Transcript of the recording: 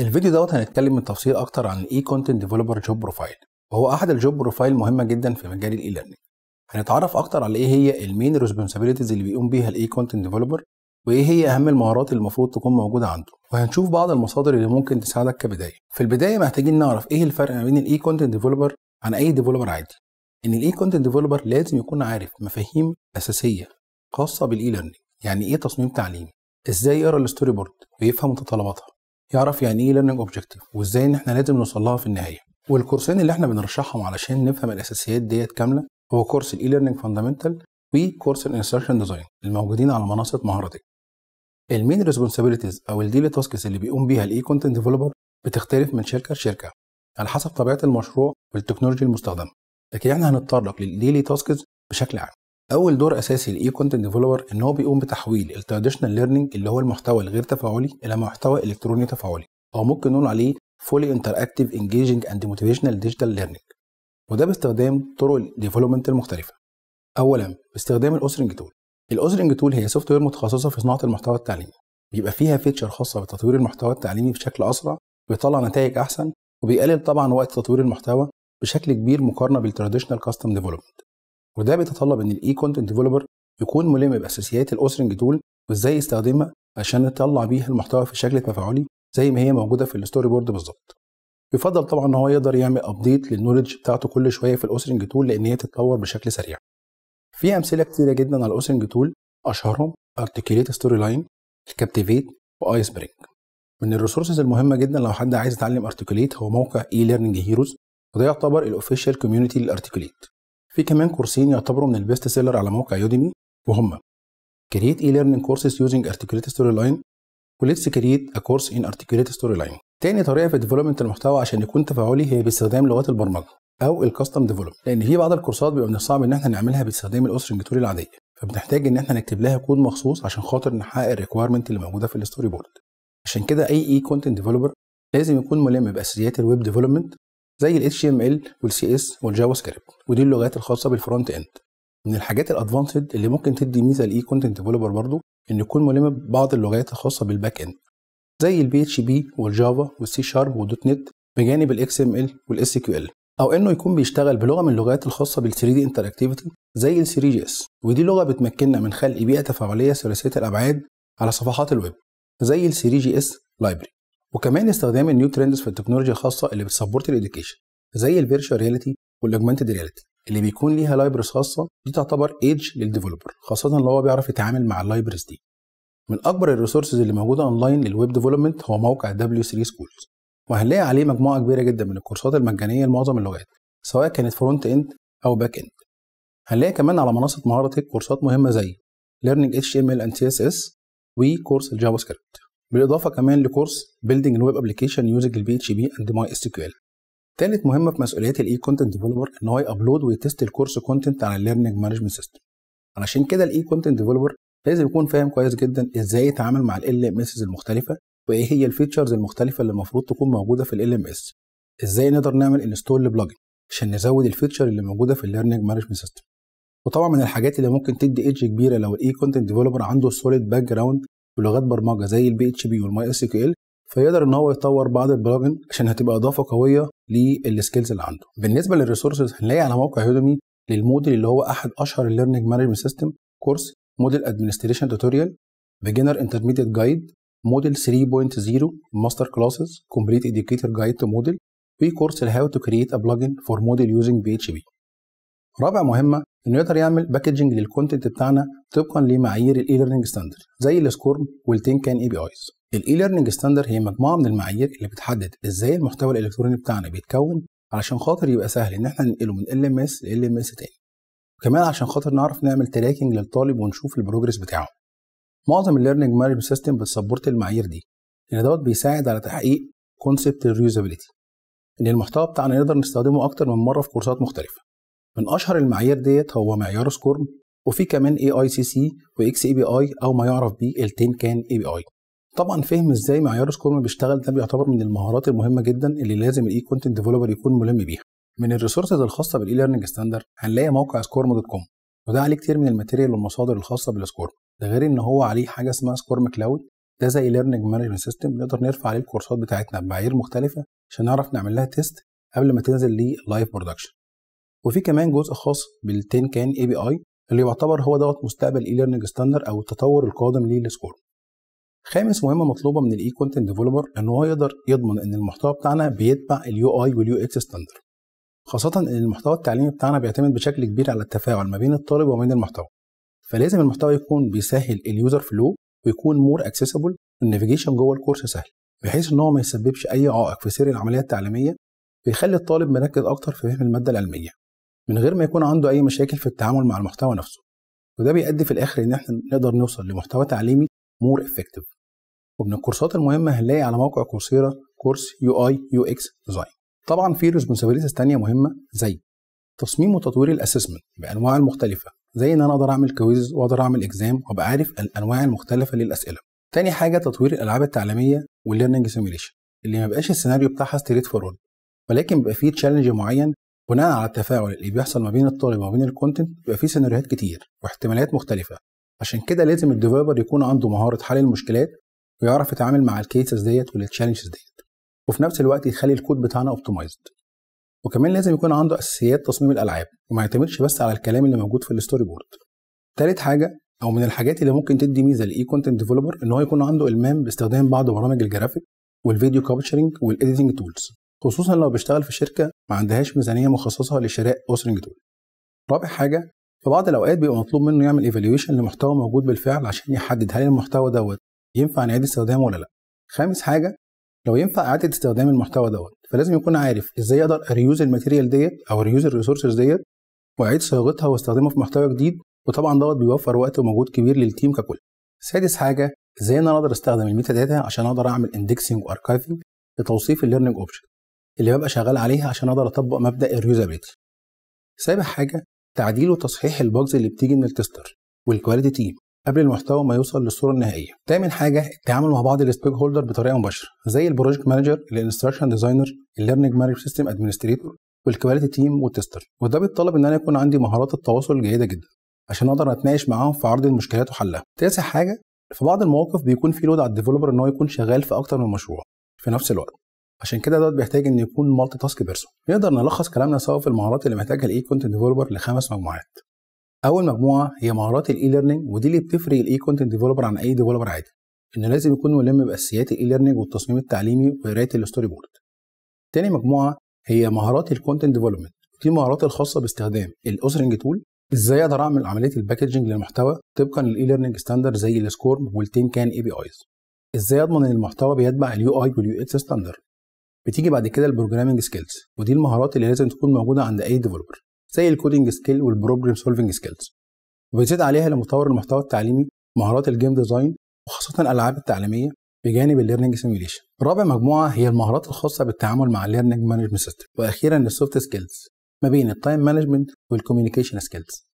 الفيديو دوت هنتكلم بالتفصيل اكتر عن الاي كونتنت ديفلوبر جوب بروفايل وهو احد الجوب بروفايل مهمه جدا في مجال الاي ليرنينج هنتعرف اكتر على ايه هي المين ريسبونسابيلتيز اللي بيقوم بيها الاي كونتنت ديفلوبر وايه هي اهم المهارات اللي المفروض تكون موجوده عنده وهنشوف بعض المصادر اللي ممكن تساعدك كبدايه في البدايه محتاجين نعرف ايه الفرق ما بين الاي كونتنت ديفلوبر عن اي ديفلوبر عادي ان الاي كونتنت ديفلوبر لازم يكون عارف مفاهيم اساسيه خاصه بالاي ليرنينج يعني ايه تصميم تعليمي ازاي يقرا الستوري بورد ويفهم متطلباتها يعرف يعني ايه ليرنينج اوبجكتيف وازاي ان احنا لازم نوصل لها في النهايه والكورسين اللي احنا بنرشحهم علشان نفهم الاساسيات ديت كامله هو كورس الاي ليرنينج فاندامنتال وكورس الانستراكشن ديزاين الموجودين على منصه مهارتك المين ريسبونسابيلتيز او الديلي تاسكس اللي بيقوم بيها الاي كونتنت ديفلوبر بتختلف من شركه لشركه على حسب طبيعه المشروع والتكنولوجيا المستخدمه لكن احنا هنتطرق للديلي تاسكس بشكل عام اول دور اساسي للاي كونتنت ديفلوبر ان هو بيقوم بتحويل التراديشنال ليرنينج اللي هو المحتوى الغير تفاعلي الى محتوى الكتروني تفاعلي او ممكن نقول عليه فولي انتراكتيف انجيجنج اند موتيفيشنال ديجيتال ليرنينج وده باستخدام طرق الديفلوبمنت المختلفه اولا باستخدام الاوثرنج تول الاوثرنج تول هي سوفت وير متخصصه في صناعه المحتوى التعليمي بيبقى فيها فيتشر خاصه بتطوير المحتوى التعليمي بشكل اسرع بيطلع نتائج احسن وبيقلل طبعا وقت تطوير المحتوى بشكل كبير مقارنه بالتراديشنال كاستم ديفلوبمنت وده بيتطلب ان الاي كونتنت ديفلوبر يكون ملم باساسيات الاوثرنج تول وازاي يستخدمها عشان يطلع بيها المحتوى في شكل تفاعلي زي ما هي موجوده في الستوري بورد بالظبط يفضل طبعا ان هو يقدر يعمل ابديت للنولج بتاعته كل شويه في الاوثرنج تول لان هي تتطور بشكل سريع في امثله كتيره جدا على الاوثرنج تول اشهرهم ارتكيليت ستوري لاين الكابتيفيت وايس بريك من الريسورسز المهمه جدا لو حد عايز يتعلم ارتكيليت هو موقع اي ليرنينج هيروز وده يعتبر الاوفيشال كوميونتي للارتكيليت في كمان كورسين يعتبروا من البيست سيلر على موقع يوديمي وهم Create e-learning courses using Articulated Storyline وليتس كريت ا كورس ان Articulated Storyline تاني طريقه في ديفلوبمنت المحتوى عشان يكون تفاعلي هي باستخدام لغات البرمجه او الكاستم ديفلوب لان في بعض الكورسات بيبقى من الصعب ان احنا نعملها باستخدام الاسترنج تول العاديه فبنحتاج ان احنا نكتب لها كود مخصوص عشان خاطر نحقق الريكويرمنت اللي موجوده في الستوري بورد عشان كده اي اي كونتنت ديفلوبر لازم يكون ملم باساسيات الويب ديفلوبمنت زي ال HTML وال CS والجافا سكريبت ودي اللغات الخاصه بالفرونت اند من الحاجات الادفانسد اللي ممكن تدي ميزه للاي كونتنت ديفلوبر برضه ان يكون ملم ببعض اللغات الخاصه بالباك اند زي البي اتش بي والجافا والسي شارب والدوت نت بجانب الاكس ام ال والاس كيو ال او انه يكون بيشتغل بلغه من اللغات الخاصه بال 3 d Interactivity زي ال 3 جي اس ودي لغه بتمكننا من خلق بيئه تفاعليه ثلاثيه الابعاد على صفحات الويب زي ال 3 جي اس لايبرري وكمان استخدام النيو ترندز في التكنولوجيا الخاصه اللي بتسبورت الاديوكيشن زي الفيرشوال رياليتي والاجمنتد رياليتي اللي بيكون ليها لايبرز خاصه دي تعتبر ايدج للديفلوبر خاصه لو هو بيعرف يتعامل مع اللايبرز دي من اكبر الريسورسز اللي موجوده اونلاين للويب ديفلوبمنت هو موقع W3 سكولز وهنلاقي عليه مجموعه كبيره جدا من الكورسات المجانيه لمعظم اللغات سواء كانت فرونت اند او باك اند هنلاقي كمان على منصه مهاره كورسات مهمه زي learning HTML and CSS وكورس الجافا سكريبت بالاضافه كمان لكورس بيلدينج الويب ابلكيشن يوزنج البي اتش بي اند ماي اس كيو ال ثالث مهمه في مسؤوليات الاي كونتنت ديفلوبر ان هو يابلود ويتست الكورس كونتنت على الليرنينج مانجمنت سيستم علشان كده الاي كونتنت ديفلوبر لازم يكون فاهم كويس جدا ازاي يتعامل مع ال ام اس المختلفه وايه هي الفيتشرز المختلفه اللي المفروض تكون موجوده في ال ام اس ازاي نقدر نعمل انستول لبلجن عشان نزود الفيتشر اللي موجوده في الليرنينج مانجمنت سيستم وطبعا من الحاجات اللي ممكن تدي ايدج كبيره لو الاي كونتنت ديفلوبر عنده سوليد باك جراوند ولغات برمجه زي البي اتش بي والماي اس كيو ال فيقدر ان هو يطور بعض البلاجن عشان هتبقى اضافه قويه للسكيلز اللي عنده بالنسبه للريسورسز هنلاقي على موقع يودمي للموديل اللي هو احد اشهر الليرنينج مانجمنت سيستم كورس موديل ادمنستريشن توتوريال بيجنر انترميديت جايد موديل 3.0 ماستر كلاسز كومبليت اديوكيتور جايد تو موديل وكورس هاو تو كرييت ا بلجن فور موديل يوزنج بي اتش بي رابع مهمه انه يقدر يعمل باكجنج للكونتنت بتاعنا طبقا لمعايير الاي ليرنينج ستاندرد زي السكورم كان اي بي ايز الاي ليرنينج ستاندرد هي مجموعه من المعايير اللي بتحدد ازاي المحتوى الالكتروني بتاعنا بيتكون علشان خاطر يبقى سهل ان احنا ننقله من ال ام اس لال ام اس تاني وكمان عشان خاطر نعرف نعمل تراكنج للطالب ونشوف البروجرس بتاعه معظم الليرنينج مانجمنت سيستم بتسبورت المعايير دي لان دوت بيساعد على تحقيق كونسبت الريوزابيلتي ان المحتوى بتاعنا نقدر نستخدمه اكتر من مره في كورسات مختلفه من اشهر المعايير ديت هو معيار سكورم وفي كمان اي اي سي سي واكس اي بي اي او ما يعرف بيه التين كان اي بي اي طبعا فهم ازاي معيار سكورم بيشتغل ده بيعتبر من المهارات المهمه جدا اللي لازم الاي كونتنت ديفلوبر يكون ملم بيها من الريسورسز الخاصه بالاي ليرنينج ستاندرد هنلاقي موقع سكورم دوت كوم وده عليه كتير من الماتيريال والمصادر الخاصه بالسكورم ده غير ان هو عليه حاجه اسمها سكورم كلاود ده زي ليرنينج مانجمنت سيستم نقدر نرفع عليه الكورسات بتاعتنا بمعايير مختلفه عشان نعرف نعمل لها تيست قبل ما تنزل للايف برودكشن وفي كمان جزء خاص بالتين كان اي بي اي اللي يعتبر هو دوت مستقبل اي ليرنينج ستاندر او التطور القادم للسكور خامس مهمه مطلوبه من الاي كونتنت ديفلوبر ان هو يقدر يضمن ان المحتوى بتاعنا بيتبع اليو اي واليو اكس ستاندر خاصه ان المحتوى التعليمي بتاعنا بيعتمد بشكل كبير على التفاعل ما بين الطالب وما بين المحتوى فلازم المحتوى يكون بيسهل اليوزر فلو ويكون مور اكسسبل والنافيجيشن جوه الكورس سهل بحيث ان هو ما يسببش اي عائق في سير العمليه التعليميه بيخلي الطالب مركز اكتر في فهم الماده العلميه من غير ما يكون عنده اي مشاكل في التعامل مع المحتوى نفسه وده بيؤدي في الاخر ان احنا نقدر نوصل لمحتوى تعليمي مور افكتيف ومن الكورسات المهمه هنلاقي على موقع كورسيرا كورس يو اي يو اكس ديزاين طبعا في ريسبونسابيلتيز تانية مهمه زي تصميم وتطوير الاسسمنت بانواعه المختلفه زي ان انا اقدر اعمل كويز واقدر اعمل اكزام وابقى عارف الانواع المختلفه للاسئله تاني حاجه تطوير الالعاب التعليميه والليرنينج سيميليشن اللي ما بقاش السيناريو بتاعها ستريت فورورد ولكن بيبقى فيه تشالنج معين بناء على التفاعل اللي بيحصل ما بين الطالب وما بين الكونتنت بيبقى فيه سيناريوهات كتير واحتمالات مختلفه عشان كده لازم الديفلوبر يكون عنده مهاره حل المشكلات ويعرف يتعامل مع الكيسز ديت والتشالنجز ديت وفي نفس الوقت يخلي الكود بتاعنا اوبتمايزد وكمان لازم يكون عنده اساسيات تصميم الالعاب وما يعتمدش بس على الكلام اللي موجود في الستوري بورد تالت حاجه او من الحاجات اللي ممكن تدي ميزه للاي كونتنت ديفلوبر ان هو يكون عنده المام باستخدام بعض برامج الجرافيك والفيديو كابتشرنج والايديتنج تولز خصوصا لو بيشتغل في شركه ما عندهاش ميزانيه مخصصه لشراء وسرنج تول رابع حاجه في بعض الاوقات بيبقى مطلوب منه يعمل ايفالويشن لمحتوى موجود بالفعل عشان يحدد هل المحتوى دوت ينفع نعيد استخدامه ولا لا خامس حاجه لو ينفع اعاده استخدام المحتوى دوت فلازم يكون عارف ازاي اقدر اريوز الماتيريال ديت او اريوز الريسورسز ديت واعيد صياغتها واستخدمها في محتوى جديد وطبعا دوت بيوفر وقت ومجهود كبير للتيم ككل سادس حاجه ازاي انا اقدر استخدم الميتا داتا عشان اقدر اعمل اندكسنج واركايفنج لتوصيف الليرننج اوبشن. اللي ببقى شغال عليها عشان اقدر اطبق مبدا الريوزابيلتي سابع حاجه تعديل وتصحيح الباجز اللي بتيجي من التستر والكواليتي تيم قبل المحتوى ما يوصل للصوره النهائيه تامن حاجه التعامل مع بعض الستيك هولدر بطريقه مباشره زي البروجكت مانجر الانستراكشن ديزاينر الليرنينج مانجر سيستم ادمنستريتور والكواليتي تيم والتستر وده بيتطلب ان انا يكون عندي مهارات التواصل الجيده جدا عشان اقدر اتناقش معاهم في عرض المشكلات وحلها تاسع حاجه في بعض المواقف بيكون في لود على الديفلوبر ان هو يكون شغال في اكتر من مشروع في نفس الوقت عشان كده دوت بيحتاج ان يكون مالتي تاسك بيرسون نقدر نلخص كلامنا سوا في المهارات اللي محتاجها الاي كونتنت ديفلوبر لخمس مجموعات اول مجموعه هي مهارات الاي ليرنينج ودي اللي بتفرق الاي كونتنت ديفلوبر عن اي ديفلوبر عادي انه لازم يكون ملم باساسيات الاي ليرنينج والتصميم التعليمي وقرايه الستوري بورد تاني مجموعه هي مهارات الكونتنت ديفلوبمنت دي المهارات الخاصه باستخدام الاوثرنج تول ازاي اقدر اعمل عمليه الباكجنج للمحتوى طبقا للاي ليرنينج ستاندرد زي السكورم والتين كان اي بي ايز ازاي اضمن ان المحتوى بيتبع اليو اي واليو اكس ستاندرد بتيجي بعد كده البروجرامنج سكيلز ودي المهارات اللي لازم تكون موجوده عند اي ديفلوبر زي الكودنج سكيل والبروجرام سولفنج سكيلز وبيزيد عليها لمطور المحتوى التعليمي مهارات الجيم ديزاين وخاصه الالعاب التعليميه بجانب الليرنينج سيميوليشن رابع مجموعه هي المهارات الخاصه بالتعامل مع الليرنينج مانجمنت سيستم واخيرا السوفت سكيلز ما بين التايم مانجمنت والكوميونيكيشن سكيلز